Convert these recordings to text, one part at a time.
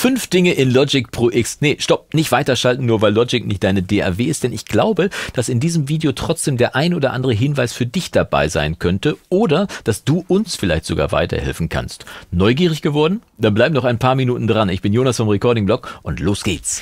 fünf Dinge in Logic Pro X. Nee, stopp, nicht weiterschalten, nur weil Logic nicht deine DAW ist, denn ich glaube, dass in diesem Video trotzdem der ein oder andere Hinweis für dich dabei sein könnte oder dass du uns vielleicht sogar weiterhelfen kannst. Neugierig geworden? Dann bleib noch ein paar Minuten dran. Ich bin Jonas vom Recording Blog und los geht's.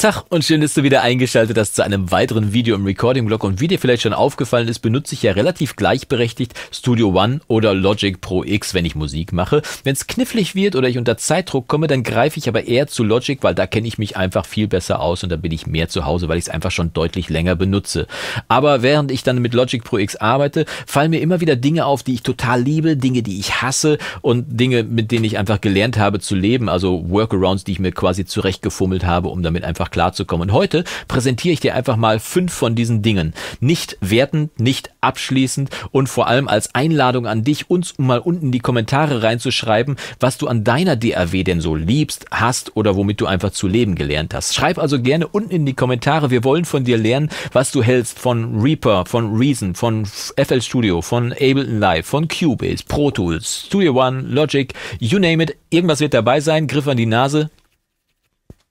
Tag und schön, dass du wieder eingeschaltet hast zu einem weiteren Video im Recording-Blog. Und wie dir vielleicht schon aufgefallen ist, benutze ich ja relativ gleichberechtigt Studio One oder Logic Pro X, wenn ich Musik mache. Wenn es knifflig wird oder ich unter Zeitdruck komme, dann greife ich aber eher zu Logic, weil da kenne ich mich einfach viel besser aus und da bin ich mehr zu Hause, weil ich es einfach schon deutlich länger benutze. Aber während ich dann mit Logic Pro X arbeite, fallen mir immer wieder Dinge auf, die ich total liebe, Dinge, die ich hasse und Dinge, mit denen ich einfach gelernt habe zu leben. Also Workarounds, die ich mir quasi zurechtgefummelt habe, um damit einfach einfach klarzukommen. Und heute präsentiere ich dir einfach mal fünf von diesen Dingen. Nicht wertend, nicht abschließend und vor allem als Einladung an dich, uns mal unten in die Kommentare reinzuschreiben, was du an deiner DAW denn so liebst, hast oder womit du einfach zu leben gelernt hast. Schreib also gerne unten in die Kommentare. Wir wollen von dir lernen, was du hältst von Reaper, von Reason, von FL Studio, von Ableton Live, von Cubase, Pro Tools, Studio One, Logic, you name it. Irgendwas wird dabei sein. Griff an die Nase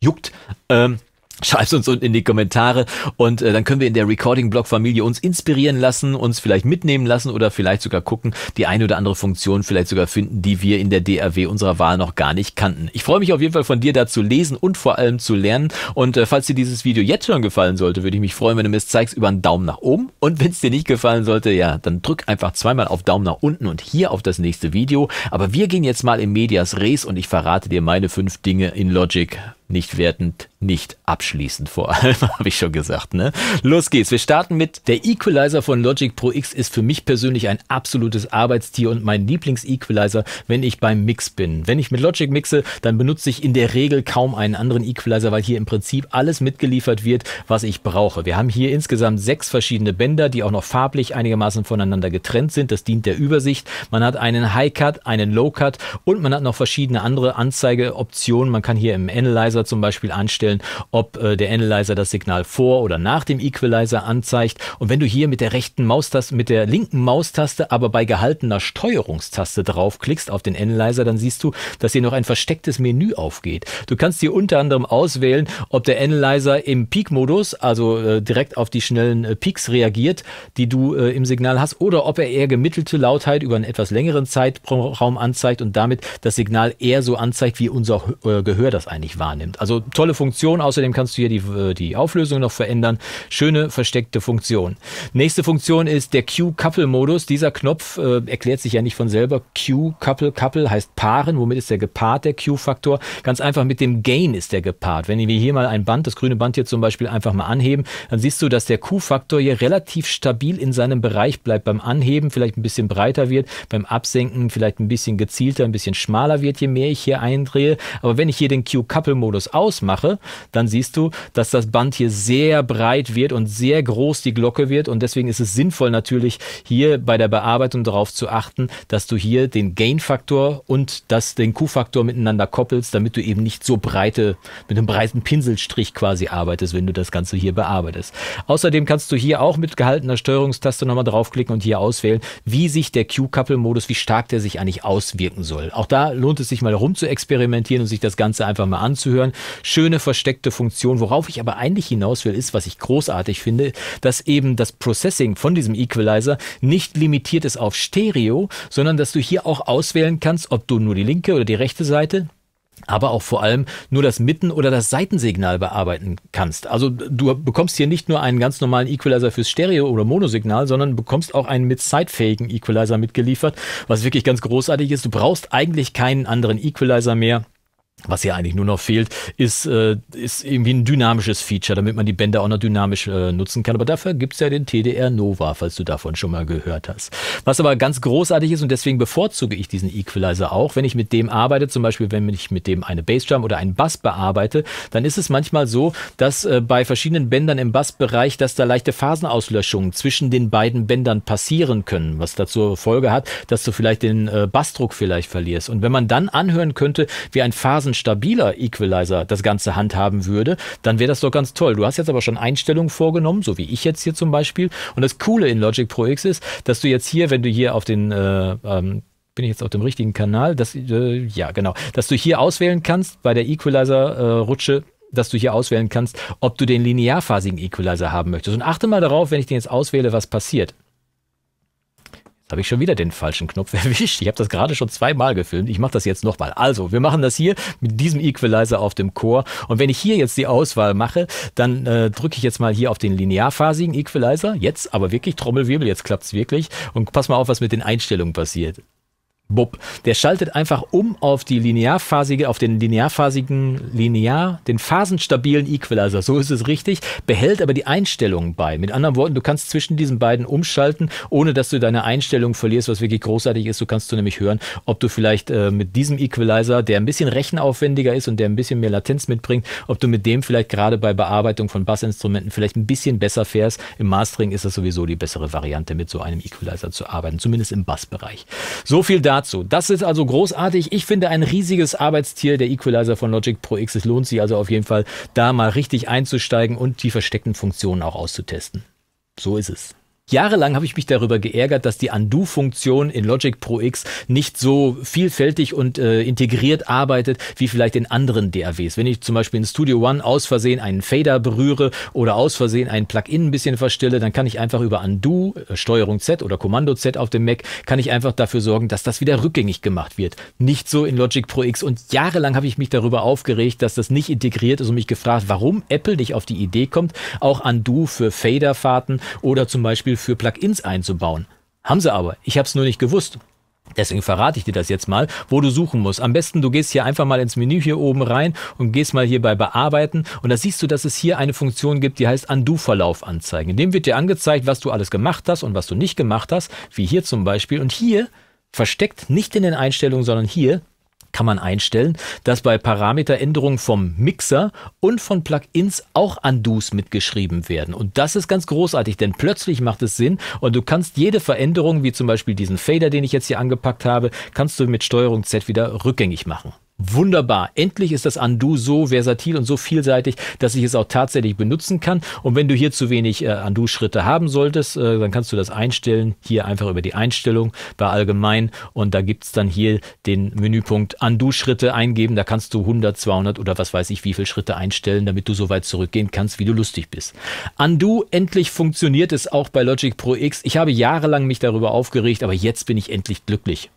juckt, ähm, Schreib's uns unten in die Kommentare und äh, dann können wir in der Recording-Blog-Familie uns inspirieren lassen, uns vielleicht mitnehmen lassen oder vielleicht sogar gucken, die eine oder andere Funktion vielleicht sogar finden, die wir in der DRW unserer Wahl noch gar nicht kannten. Ich freue mich auf jeden Fall von dir da zu lesen und vor allem zu lernen und äh, falls dir dieses Video jetzt schon gefallen sollte, würde ich mich freuen, wenn du mir es zeigst über einen Daumen nach oben und wenn es dir nicht gefallen sollte, ja, dann drück einfach zweimal auf Daumen nach unten und hier auf das nächste Video. Aber wir gehen jetzt mal in Medias Res und ich verrate dir meine fünf Dinge in Logic, nicht wertend, nicht abschließend vor allem, habe ich schon gesagt. Ne? Los geht's, wir starten mit der Equalizer von Logic Pro X ist für mich persönlich ein absolutes Arbeitstier und mein Lieblings-Equalizer, wenn ich beim Mix bin. Wenn ich mit Logic mixe, dann benutze ich in der Regel kaum einen anderen Equalizer, weil hier im Prinzip alles mitgeliefert wird, was ich brauche. Wir haben hier insgesamt sechs verschiedene Bänder, die auch noch farblich einigermaßen voneinander getrennt sind. Das dient der Übersicht. Man hat einen High Cut, einen Low Cut und man hat noch verschiedene andere Anzeigeoptionen. Man kann hier im Analyzer Equalizer zum Beispiel anstellen, ob äh, der Analyzer das Signal vor oder nach dem Equalizer anzeigt. Und wenn du hier mit der rechten Maustaste, mit der linken Maustaste, aber bei gehaltener Steuerungstaste draufklickst auf den Analyzer, dann siehst du, dass hier noch ein verstecktes Menü aufgeht. Du kannst hier unter anderem auswählen, ob der Analyzer im Peak-Modus, also äh, direkt auf die schnellen äh, Peaks reagiert, die du äh, im Signal hast, oder ob er eher gemittelte Lautheit über einen etwas längeren Zeitraum anzeigt und damit das Signal eher so anzeigt, wie unser äh, Gehör das eigentlich wahrnimmt nimmt. Also tolle Funktion, außerdem kannst du hier die, äh, die Auflösung noch verändern. Schöne versteckte Funktion. Nächste Funktion ist der Q-Couple-Modus. Dieser Knopf äh, erklärt sich ja nicht von selber. Q-Couple, Couple heißt paaren. Womit ist der gepaart, der Q-Faktor? Ganz einfach mit dem Gain ist der gepaart. Wenn wir hier mal ein Band, das grüne Band hier zum Beispiel einfach mal anheben, dann siehst du, dass der Q-Faktor hier relativ stabil in seinem Bereich bleibt. Beim Anheben vielleicht ein bisschen breiter wird, beim Absenken vielleicht ein bisschen gezielter, ein bisschen schmaler wird, je mehr ich hier eindrehe. Aber wenn ich hier den Q-Couple-Modus Flugmodus ausmache, dann siehst du, dass das Band hier sehr breit wird und sehr groß die Glocke wird und deswegen ist es sinnvoll natürlich hier bei der Bearbeitung darauf zu achten, dass du hier den Gain-Faktor und das, den Q-Faktor miteinander koppelst, damit du eben nicht so breite, mit einem breiten Pinselstrich quasi arbeitest, wenn du das Ganze hier bearbeitest. Außerdem kannst du hier auch mit gehaltener Steuerungstaste nochmal draufklicken und hier auswählen, wie sich der Q-Couple-Modus, wie stark der sich eigentlich auswirken soll. Auch da lohnt es sich mal rum zu experimentieren und sich das Ganze einfach mal anzuhören sollen. Schöne versteckte Funktion. Worauf ich aber eigentlich hinaus will, ist, was ich großartig finde, dass eben das Processing von diesem Equalizer nicht limitiert ist auf Stereo, sondern dass du hier auch auswählen kannst, ob du nur die linke oder die rechte Seite aber auch vor allem nur das Mitten- oder das Seitensignal bearbeiten kannst. Also du bekommst hier nicht nur einen ganz normalen Equalizer fürs Stereo- oder Monosignal, sondern bekommst auch einen mit sidefähigen Equalizer mitgeliefert, was wirklich ganz großartig ist. Du brauchst eigentlich keinen anderen Equalizer mehr was hier eigentlich nur noch fehlt, ist, äh, ist irgendwie ein dynamisches Feature, damit man die Bänder auch noch dynamisch äh, nutzen kann. Aber dafür gibt's ja den TDR Nova, falls du davon schon mal gehört hast. Was aber ganz großartig ist und deswegen bevorzuge ich diesen Equalizer auch, wenn ich mit dem arbeite, zum Beispiel wenn ich mit dem eine Bassdrum oder einen Bass bearbeite, dann ist es manchmal so, dass äh, bei verschiedenen Bändern im Bassbereich, dass da leichte Phasenauslöschungen zwischen den beiden Bändern passieren können, was dazu Folge hat, dass du vielleicht den äh, Bassdruck vielleicht verlierst. Und wenn man dann anhören könnte, wie ein Phasen ein stabiler Equalizer das Ganze handhaben würde, dann wäre das doch ganz toll. Du hast jetzt aber schon Einstellungen vorgenommen, so wie ich jetzt hier zum Beispiel. Und das Coole in Logic Pro X ist, dass du jetzt hier, wenn du hier auf den äh, ähm, bin ich jetzt auf dem richtigen Kanal? Das, äh, ja, genau. Dass du hier auswählen kannst bei der Equalizer-Rutsche, äh, dass du hier auswählen kannst, ob du den linearphasigen Equalizer haben möchtest. Und achte mal darauf, wenn ich den jetzt auswähle, was passiert habe ich schon wieder den falschen Knopf erwischt. Ich habe das gerade schon zweimal gefilmt. Ich mache das jetzt nochmal. Also, wir machen das hier mit diesem Equalizer auf dem Chor. Und wenn ich hier jetzt die Auswahl mache, dann äh, drücke ich jetzt mal hier auf den linearphasigen Equalizer. Jetzt aber wirklich Trommelwirbel, jetzt klappt's wirklich. Und pass mal auf, was mit den Einstellungen passiert. Bub. Der schaltet einfach um auf die linearphasige, auf den linearphasigen, linear, den phasenstabilen Equalizer. So ist es richtig. Behält aber die Einstellungen bei. Mit anderen Worten, du kannst zwischen diesen beiden umschalten, ohne dass du deine Einstellung verlierst, was wirklich großartig ist. Du kannst du nämlich hören, ob du vielleicht äh, mit diesem Equalizer, der ein bisschen rechenaufwendiger ist und der ein bisschen mehr Latenz mitbringt, ob du mit dem vielleicht gerade bei Bearbeitung von Bassinstrumenten vielleicht ein bisschen besser fährst. Im Mastering ist das sowieso die bessere Variante, mit so einem Equalizer zu arbeiten. Zumindest im Bassbereich. So viel dazu. Das ist also großartig. Ich finde ein riesiges Arbeitstier, der Equalizer von Logic Pro X. Es lohnt sich also auf jeden Fall, da mal richtig einzusteigen und die versteckten Funktionen auch auszutesten. So ist es. Jahrelang habe ich mich darüber geärgert, dass die Undo-Funktion in Logic Pro X nicht so vielfältig und äh, integriert arbeitet wie vielleicht in anderen DAWs. Wenn ich zum Beispiel in Studio One aus Versehen einen Fader berühre oder aus Versehen ein Plugin ein bisschen verstille, dann kann ich einfach über Undo, äh, Steuerung Z oder Kommando Z auf dem Mac, kann ich einfach dafür sorgen, dass das wieder rückgängig gemacht wird. Nicht so in Logic Pro X. Und jahrelang habe ich mich darüber aufgeregt, dass das nicht integriert ist und mich gefragt, warum Apple nicht auf die Idee kommt, auch Undo für Faderfahrten oder zum Beispiel für Plugins einzubauen. Haben sie aber. Ich habe es nur nicht gewusst. Deswegen verrate ich dir das jetzt mal, wo du suchen musst. Am besten, du gehst hier einfach mal ins Menü hier oben rein und gehst mal hier bei Bearbeiten und da siehst du, dass es hier eine Funktion gibt, die heißt Undo-Verlauf anzeigen. In dem wird dir angezeigt, was du alles gemacht hast und was du nicht gemacht hast, wie hier zum Beispiel. Und hier, versteckt nicht in den Einstellungen, sondern hier, kann man einstellen, dass bei Parameteränderungen vom Mixer und von Plugins auch Undos mitgeschrieben werden. Und das ist ganz großartig, denn plötzlich macht es Sinn und du kannst jede Veränderung, wie zum Beispiel diesen Fader, den ich jetzt hier angepackt habe, kannst du mit Steuerung Z wieder rückgängig machen. Wunderbar. Endlich ist das Undo so versatil und so vielseitig, dass ich es auch tatsächlich benutzen kann. Und wenn du hier zu wenig äh, Undo-Schritte haben solltest, äh, dann kannst du das einstellen. Hier einfach über die Einstellung bei Allgemein. Und da gibt's dann hier den Menüpunkt Undo-Schritte eingeben. Da kannst du 100, 200 oder was weiß ich wie viele Schritte einstellen, damit du so weit zurückgehen kannst, wie du lustig bist. Undo, endlich funktioniert es auch bei Logic Pro X. Ich habe jahrelang mich darüber aufgeregt, aber jetzt bin ich endlich glücklich.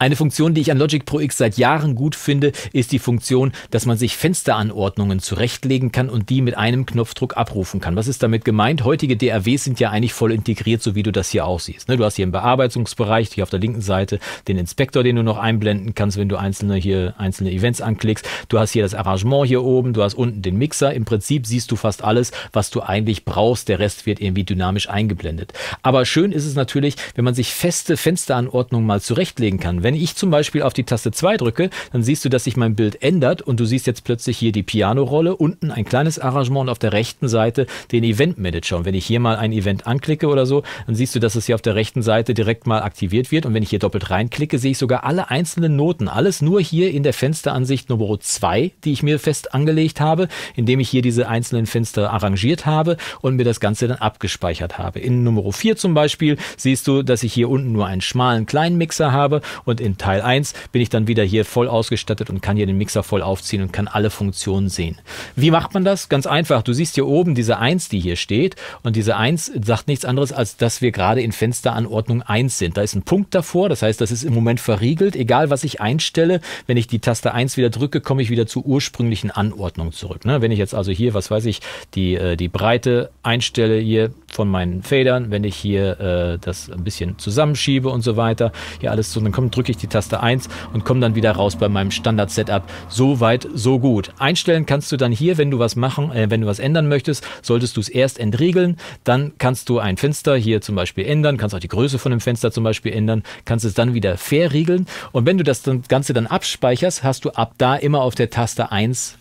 Eine Funktion, die ich an Logic Pro X seit Jahren gut finde, ist die Funktion, dass man sich Fensteranordnungen zurechtlegen kann und die mit einem Knopfdruck abrufen kann. Was ist damit gemeint? Heutige DAWs sind ja eigentlich voll integriert, so wie du das hier aussiehst. Ne? Du hast hier im Bearbeitungsbereich, hier auf der linken Seite, den Inspektor, den du noch einblenden kannst, wenn du einzelne hier einzelne Events anklickst. Du hast hier das Arrangement hier oben, du hast unten den Mixer. Im Prinzip siehst du fast alles, was du eigentlich brauchst. Der Rest wird irgendwie dynamisch eingeblendet. Aber schön ist es natürlich, wenn man sich feste Fensteranordnungen mal zurechtlegen kann. Wenn wenn ich zum Beispiel auf die Taste 2 drücke, dann siehst du, dass sich mein Bild ändert und du siehst jetzt plötzlich hier die Piano-Rolle, unten ein kleines Arrangement und auf der rechten Seite den Event Manager. Und wenn ich hier mal ein Event anklicke oder so, dann siehst du, dass es hier auf der rechten Seite direkt mal aktiviert wird. Und wenn ich hier doppelt reinklicke, sehe ich sogar alle einzelnen Noten. Alles nur hier in der Fensteransicht Nummer 2, die ich mir fest angelegt habe, indem ich hier diese einzelnen Fenster arrangiert habe und mir das Ganze dann abgespeichert habe. In Nummer 4 zum Beispiel siehst du, dass ich hier unten nur einen schmalen kleinen Mixer habe und in Teil 1 bin ich dann wieder hier voll ausgestattet und kann hier den Mixer voll aufziehen und kann alle Funktionen sehen. Wie macht man das? Ganz einfach. Du siehst hier oben diese 1, die hier steht und diese 1 sagt nichts anderes, als dass wir gerade in Fensteranordnung 1 sind. Da ist ein Punkt davor, das heißt, das ist im Moment verriegelt. Egal, was ich einstelle, wenn ich die Taste 1 wieder drücke, komme ich wieder zur ursprünglichen Anordnung zurück. Ne? Wenn ich jetzt also hier, was weiß ich, die, äh, die Breite einstelle hier von meinen Federn, wenn ich hier äh, das ein bisschen zusammenschiebe und so weiter, hier alles so, dann kommt, drücke wirklich die Taste 1 und komme dann wieder raus bei meinem Standard-Setup. So weit, so gut. Einstellen kannst du dann hier, wenn du was machen, äh, wenn du was ändern möchtest, solltest du es erst entriegeln, dann kannst du ein Fenster hier zum Beispiel ändern, kannst auch die Größe von dem Fenster zum Beispiel ändern, kannst es dann wieder verriegeln und wenn du das Ganze dann abspeicherst, hast du ab da immer auf der Taste 1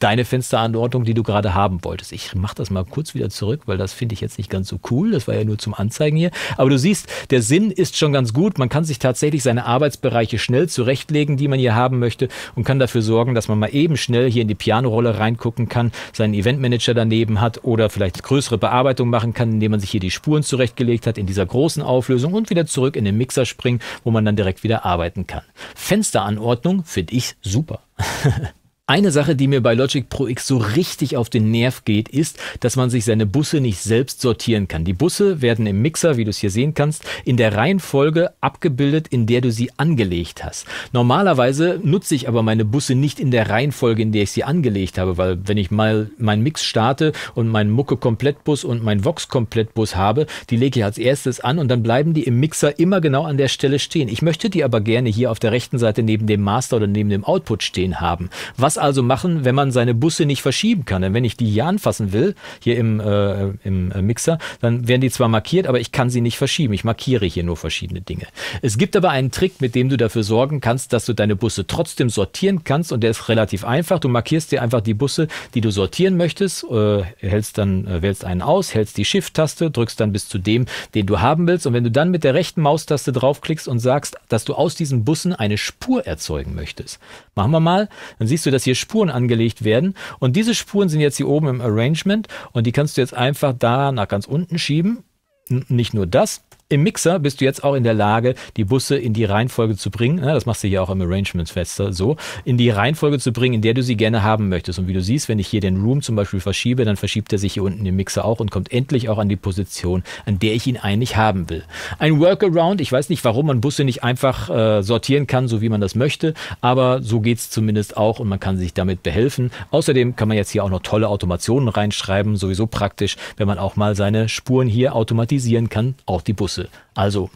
deine Fensteranordnung, die du gerade haben wolltest. Ich mache das mal kurz wieder zurück, weil das finde ich jetzt nicht ganz so cool. Das war ja nur zum Anzeigen hier. Aber du siehst, der Sinn ist schon ganz gut. Man kann sich tatsächlich seine Arbeitsbereiche schnell zurechtlegen, die man hier haben möchte und kann dafür sorgen, dass man mal eben schnell hier in die Pianorolle reingucken kann, seinen Eventmanager daneben hat oder vielleicht größere Bearbeitung machen kann, indem man sich hier die Spuren zurechtgelegt hat in dieser großen Auflösung und wieder zurück in den Mixer springen, wo man dann direkt wieder arbeiten kann. Fensteranordnung finde ich super. Eine Sache, die mir bei Logic Pro X so richtig auf den Nerv geht, ist, dass man sich seine Busse nicht selbst sortieren kann. Die Busse werden im Mixer, wie du es hier sehen kannst, in der Reihenfolge abgebildet, in der du sie angelegt hast. Normalerweise nutze ich aber meine Busse nicht in der Reihenfolge, in der ich sie angelegt habe, weil wenn ich mal meinen Mix starte und meinen Mucke Komplettbus und meinen Vox Komplettbus habe, die lege ich als erstes an und dann bleiben die im Mixer immer genau an der Stelle stehen. Ich möchte die aber gerne hier auf der rechten Seite neben dem Master oder neben dem Output stehen haben. Was was also machen, wenn man seine Busse nicht verschieben kann? Denn wenn ich die hier anfassen will, hier im, äh, im äh, Mixer, dann werden die zwar markiert, aber ich kann sie nicht verschieben. Ich markiere hier nur verschiedene Dinge. Es gibt aber einen Trick, mit dem du dafür sorgen kannst, dass du deine Busse trotzdem sortieren kannst und der ist relativ einfach. Du markierst dir einfach die Busse, die du sortieren möchtest, äh, hältst dann, äh, wählst einen aus, hältst die Shift-Taste, drückst dann bis zu dem, den du haben willst. Und wenn du dann mit der rechten Maustaste draufklickst und sagst, dass du aus diesen Bussen eine Spur erzeugen möchtest, machen wir mal, dann siehst du, dass dass hier Spuren angelegt werden. Und diese Spuren sind jetzt hier oben im Arrangement und die kannst du jetzt einfach da nach ganz unten schieben. N nicht nur das, im Mixer bist du jetzt auch in der Lage, die Busse in die Reihenfolge zu bringen. Ne? Das machst du hier auch im Arrangements Fester äh, so. In die Reihenfolge zu bringen, in der du sie gerne haben möchtest. Und wie du siehst, wenn ich hier den Room zum Beispiel verschiebe, dann verschiebt er sich hier unten im Mixer auch und kommt endlich auch an die Position, an der ich ihn eigentlich haben will. Ein Workaround. Ich weiß nicht, warum man Busse nicht einfach äh, sortieren kann, so wie man das möchte. Aber so geht es zumindest auch und man kann sich damit behelfen. Außerdem kann man jetzt hier auch noch tolle Automationen reinschreiben. Sowieso praktisch, wenn man auch mal seine Spuren hier automatisieren kann. Auch die Busse. Also,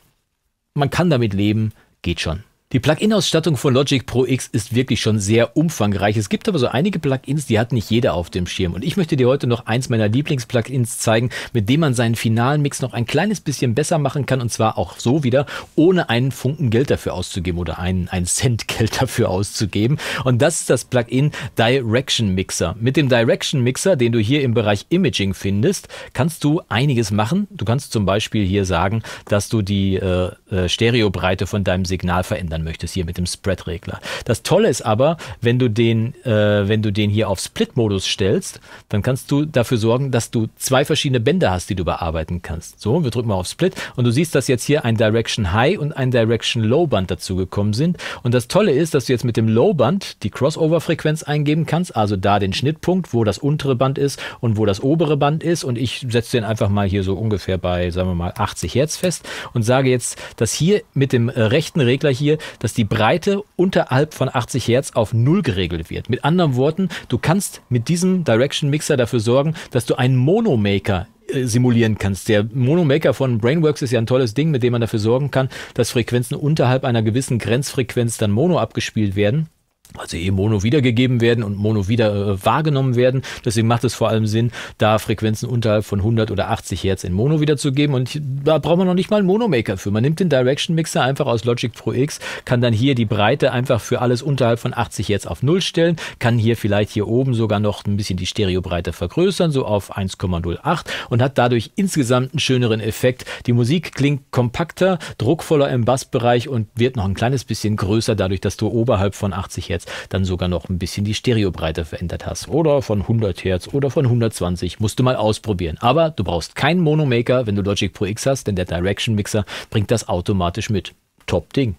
man kann damit leben, geht schon. Die Plugin-Ausstattung von Logic Pro X ist wirklich schon sehr umfangreich. Es gibt aber so einige Plugins, die hat nicht jeder auf dem Schirm. Und ich möchte dir heute noch eins meiner Lieblings-Plugins zeigen, mit dem man seinen finalen Mix noch ein kleines bisschen besser machen kann. Und zwar auch so wieder, ohne einen Funken Geld dafür auszugeben oder einen, einen Cent Geld dafür auszugeben. Und das ist das Plugin Direction Mixer. Mit dem Direction Mixer, den du hier im Bereich Imaging findest, kannst du einiges machen. Du kannst zum Beispiel hier sagen, dass du die äh, äh, Stereobreite von deinem Signal verändern verändern möchtest hier mit dem Spread-Regler. Das Tolle ist aber, wenn du den, äh, wenn du den hier auf Split-Modus stellst, dann kannst du dafür sorgen, dass du zwei verschiedene Bänder hast, die du bearbeiten kannst. So, wir drücken mal auf Split und du siehst, dass jetzt hier ein Direction High und ein Direction Low Band dazugekommen sind. Und das Tolle ist, dass du jetzt mit dem Low Band die Crossover-Frequenz eingeben kannst, also da den Schnittpunkt, wo das untere Band ist und wo das obere Band ist. Und ich setze den einfach mal hier so ungefähr bei, sagen wir mal, 80 Hertz fest und sage jetzt, dass hier mit dem äh, rechten Regler hier dass die Breite unterhalb von 80 Hertz auf Null geregelt wird. Mit anderen Worten, du kannst mit diesem Direction Mixer dafür sorgen, dass du einen Monomaker äh, simulieren kannst. Der Monomaker von Brainworks ist ja ein tolles Ding, mit dem man dafür sorgen kann, dass Frequenzen unterhalb einer gewissen Grenzfrequenz dann Mono abgespielt werden also eh Mono wiedergegeben werden und Mono wieder äh, wahrgenommen werden. Deswegen macht es vor allem Sinn, da Frequenzen unterhalb von 100 oder 80 Hertz in Mono wiederzugeben. Und da braucht man noch nicht mal einen Monomaker für. Man nimmt den Direction Mixer einfach aus Logic Pro X, kann dann hier die Breite einfach für alles unterhalb von 80 Hertz auf 0 stellen, kann hier vielleicht hier oben sogar noch ein bisschen die Stereobreite vergrößern, so auf 1,08 und hat dadurch insgesamt einen schöneren Effekt. Die Musik klingt kompakter, druckvoller im Bassbereich und wird noch ein kleines bisschen größer dadurch, dass du oberhalb von 80 Hertz Hertz dann sogar noch ein bisschen die Stereobreite verändert hast. Oder von 100 Hertz oder von 120. Musst du mal ausprobieren. Aber du brauchst keinen Monomaker, wenn du Logic Pro X hast, denn der Direction Mixer bringt das automatisch mit. Top Ding.